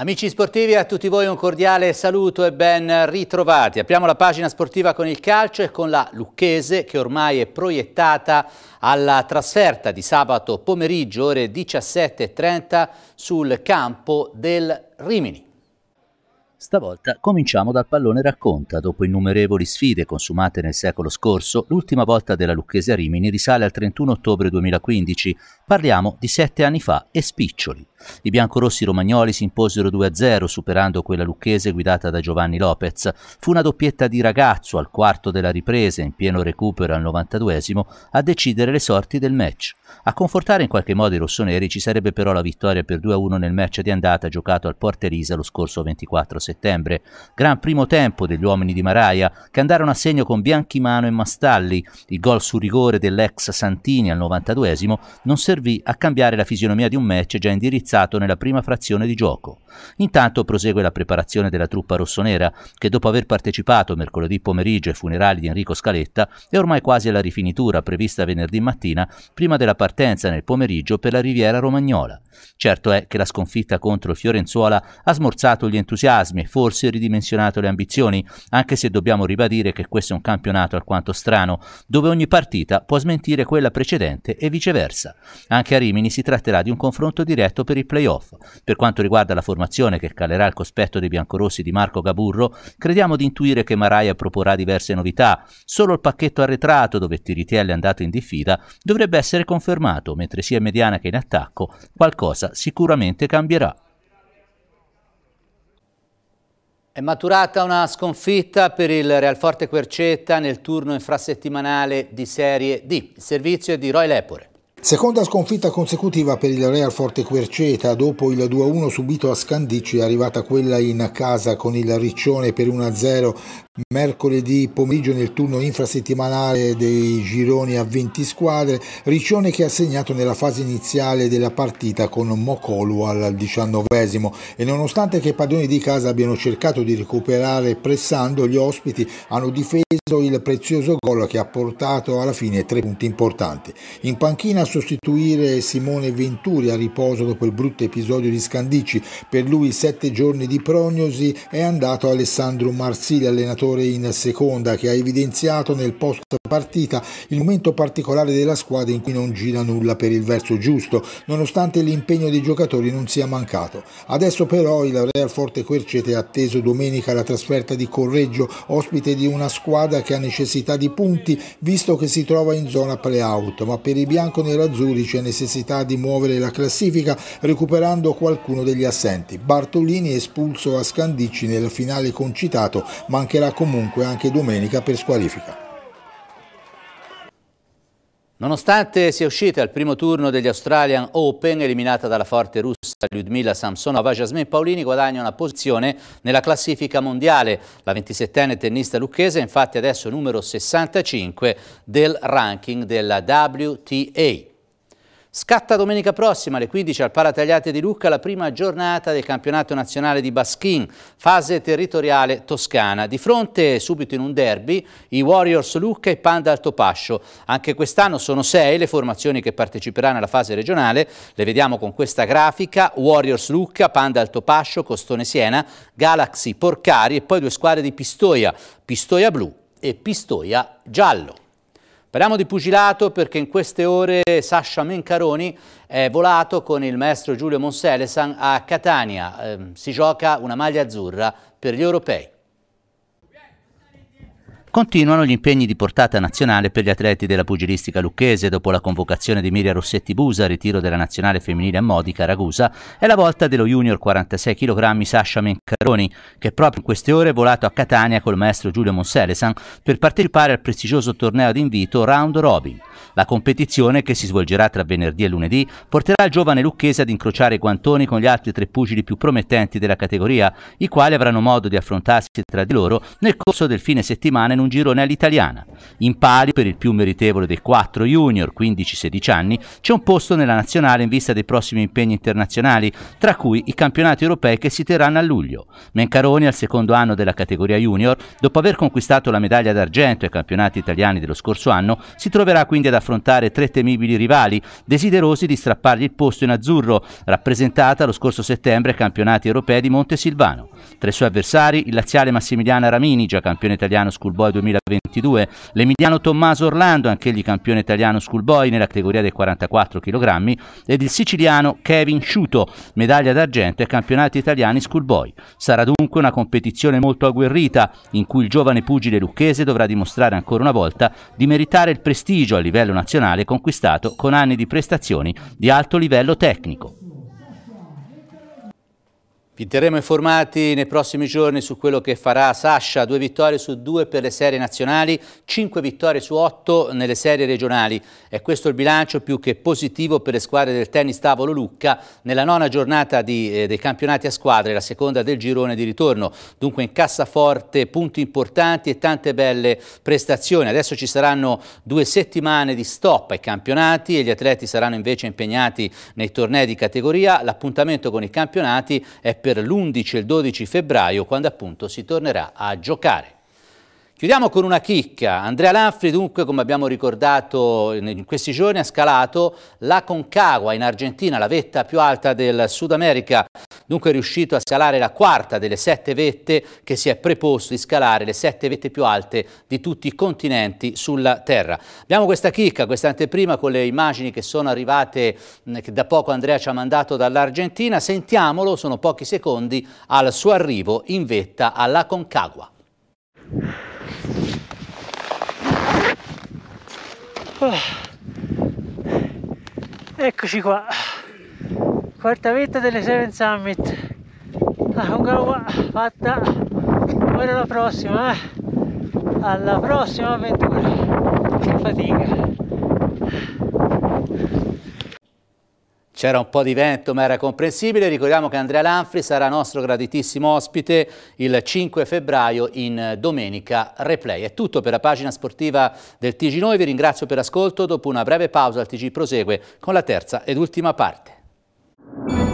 Amici sportivi, a tutti voi un cordiale saluto e ben ritrovati. Apriamo la pagina sportiva con il calcio e con la Lucchese che ormai è proiettata alla trasferta di sabato pomeriggio ore 17.30 sul campo del Rimini. Stavolta cominciamo dal pallone racconta. Dopo innumerevoli sfide consumate nel secolo scorso, l'ultima volta della Lucchese a Rimini risale al 31 ottobre 2015. Parliamo di sette anni fa e spiccioli. I biancorossi romagnoli si imposero 2-0 superando quella lucchese guidata da Giovanni Lopez. Fu una doppietta di ragazzo al quarto della ripresa in pieno recupero al 92 a decidere le sorti del match. A confortare in qualche modo i rossoneri ci sarebbe però la vittoria per 2-1 nel match di andata giocato al Porterisa lo scorso 24 settembre. Gran primo tempo degli uomini di Maraia che andarono a segno con Bianchimano e Mastalli. Il gol su rigore dell'ex Santini al 92esimo non servì a cambiare la fisionomia di un match già indirizzato nella prima frazione di gioco. Intanto prosegue la preparazione della truppa rossonera che dopo aver partecipato mercoledì pomeriggio ai funerali di Enrico Scaletta è ormai quasi alla rifinitura prevista venerdì mattina prima della partenza nel pomeriggio per la Riviera Romagnola. Certo è che la sconfitta contro il Fiorenzuola ha smorzato gli entusiasmi e forse ridimensionato le ambizioni, anche se dobbiamo ribadire che questo è un campionato alquanto strano, dove ogni partita può smentire quella precedente e viceversa. Anche a Rimini si tratterà di un confronto diretto per i playoff. Per quanto riguarda la formazione che calerà al cospetto dei biancorossi di Marco Gaburro, crediamo di intuire che Maraia proporrà diverse novità. Solo il pacchetto arretrato, dove Tiritielli è andato in diffida, dovrebbe essere confermato confermato, mentre sia in mediana che in attacco, qualcosa sicuramente cambierà. È maturata una sconfitta per il Real Forte Quercetta nel turno infrasettimanale di Serie D. Il servizio è di Roy Lepore. Seconda sconfitta consecutiva per il Real Forte Querceta, dopo il 2-1 subito a Scandicci è arrivata quella in casa con il Riccione per 1-0 Mercoledì pomeriggio nel turno infrasettimanale dei gironi a 20 squadre, Riccione che ha segnato nella fase iniziale della partita con Mocolu al diciannovesimo e nonostante che i padroni di casa abbiano cercato di recuperare pressando, gli ospiti hanno difeso il prezioso gol che ha portato alla fine tre punti importanti. In panchina a sostituire Simone Venturi a riposo dopo il brutto episodio di Scandicci, per lui sette giorni di prognosi è andato Alessandro Marsili, allenatore calciatore in seconda che ha evidenziato nel post partita il momento particolare della squadra in cui non gira nulla per il verso giusto, nonostante l'impegno dei giocatori non sia mancato. Adesso però il Real Forte Quercete ha atteso domenica la trasferta di Correggio, ospite di una squadra che ha necessità di punti visto che si trova in zona play-out, ma per i bianco-nerazzurri c'è necessità di muovere la classifica recuperando qualcuno degli assenti. Bartolini espulso a Scandicci nel finale concitato, mancherà comunque anche domenica per squalifica. Nonostante sia uscita al primo turno degli Australian Open, eliminata dalla forte russa Lyudmila Samsonova, Jasmine Paolini guadagna una posizione nella classifica mondiale. La 27enne tennista lucchese è infatti adesso numero 65 del ranking della WTA. Scatta domenica prossima alle 15 al Paratagliate di Lucca la prima giornata del campionato nazionale di Baschin, fase territoriale toscana. Di fronte subito in un derby i Warriors Lucca e Panda Altopascio. Anche quest'anno sono sei le formazioni che parteciperanno alla fase regionale. Le vediamo con questa grafica. Warriors Lucca, Panda Altopascio, Costone Siena, Galaxy Porcari e poi due squadre di Pistoia, Pistoia Blu e Pistoia Giallo. Parliamo di pugilato perché in queste ore Sasha Mencaroni è volato con il maestro Giulio Monselesan a Catania. Ehm, si gioca una maglia azzurra per gli europei. Continuano gli impegni di portata nazionale per gli atleti della pugilistica lucchese dopo la convocazione di Miria Rossetti Busa, ritiro della nazionale femminile a Modica, Ragusa, è la volta dello junior 46 kg Sasha Mencaroni, che proprio in queste ore è volato a Catania col maestro Giulio Monselesan per partecipare al prestigioso torneo d'invito Round Robin. La competizione, che si svolgerà tra venerdì e lunedì, porterà il giovane lucchese ad incrociare i guantoni con gli altri tre pugili più promettenti della categoria, i quali avranno modo di affrontarsi tra di loro nel corso del fine settimana in un girone all'italiana. In palio, per il più meritevole dei quattro junior 15-16 anni c'è un posto nella nazionale in vista dei prossimi impegni internazionali, tra cui i campionati europei che si terranno a luglio. Mencaroni al secondo anno della categoria junior, dopo aver conquistato la medaglia d'argento ai campionati italiani dello scorso anno, si troverà quindi ad affrontare tre temibili rivali, desiderosi di strappargli il posto in azzurro, rappresentata lo scorso settembre ai campionati europei di Montesilvano. Tra i suoi avversari il laziale Massimiliano Ramini, già campione italiano schoolboy 2022, l'emiliano Tommaso Orlando, anch'egli campione italiano schoolboy nella categoria dei 44 kg, ed il siciliano Kevin Sciuto, medaglia d'argento ai campionati italiani schoolboy. Sarà dunque una competizione molto agguerrita, in cui il giovane pugile lucchese dovrà dimostrare ancora una volta di meritare il prestigio a livello nazionale conquistato con anni di prestazioni di alto livello tecnico. Vi terremo informati nei prossimi giorni su quello che farà Sasha, due vittorie su due per le serie nazionali, cinque vittorie su otto nelle serie regionali. È questo il bilancio più che positivo per le squadre del tennis tavolo Lucca nella nona giornata di, eh, dei campionati a squadre, la seconda del girone di ritorno. Dunque in cassaforte punti importanti e tante belle prestazioni. Adesso ci saranno due settimane di stop ai campionati e gli atleti saranno invece impegnati nei tornei di categoria. L'appuntamento con i campionati è per per l'11 e il 12 febbraio quando appunto si tornerà a giocare. Chiudiamo con una chicca. Andrea Lanfri, dunque, come abbiamo ricordato in questi giorni, ha scalato la Concagua in Argentina, la vetta più alta del Sud America. Dunque è riuscito a scalare la quarta delle sette vette che si è preposto di scalare, le sette vette più alte di tutti i continenti sulla Terra. Abbiamo questa chicca, questa anteprima con le immagini che sono arrivate, che da poco Andrea ci ha mandato dall'Argentina. Sentiamolo, sono pochi secondi, al suo arrivo in vetta alla Concagua. Oh. Eccoci qua, quarta vetta delle Seven Summit, la ah, Hungawa fatta, ora la prossima, eh? alla prossima avventura, che fatica! C'era un po' di vento ma era comprensibile, ricordiamo che Andrea Lanfri sarà nostro graditissimo ospite il 5 febbraio in eh, Domenica Replay. È tutto per la pagina sportiva del TG Noi, vi ringrazio per l'ascolto, dopo una breve pausa il TG prosegue con la terza ed ultima parte.